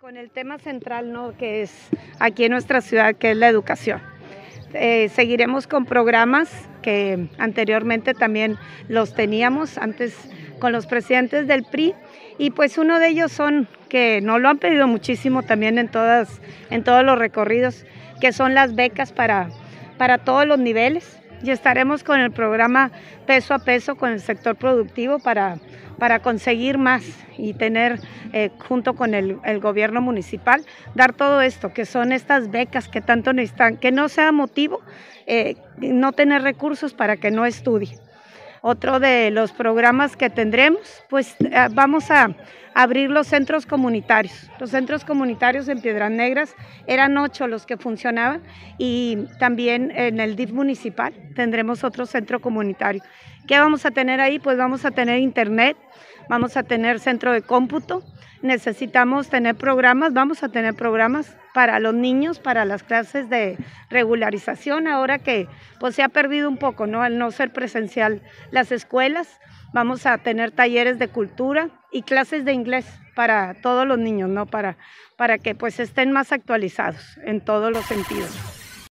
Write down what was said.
Con el tema central ¿no? que es aquí en nuestra ciudad, que es la educación. Eh, seguiremos con programas que anteriormente también los teníamos, antes con los presidentes del PRI, y pues uno de ellos son, que no lo han pedido muchísimo también en, todas, en todos los recorridos, que son las becas para, para todos los niveles y estaremos con el programa peso a peso con el sector productivo para, para conseguir más y tener eh, junto con el, gobierno municipal dar todo esto, que son estas becas que tanto necesitan, que no sea motivo eh, no tener recursos para que no estudie. Otro de los programas que tendremos, pues eh, vamos a abrir los centros comunitarios. Los centros comunitarios en Piedras Negras eran ocho los que funcionaban y también en el DIF municipal tendremos otro centro comunitario. ¿Qué vamos a tener ahí? Pues vamos a tener internet, vamos a tener centro de cómputo, necesitamos tener programas, vamos a tener programas para los niños, para las clases de regularización, ahora que pues se ha perdido un poco, ¿no? Al no ser presencial las escuelas, vamos a tener talleres de cultura, y clases de inglés para todos los niños, ¿no? Para, para que pues estén más actualizados en todos los sentidos.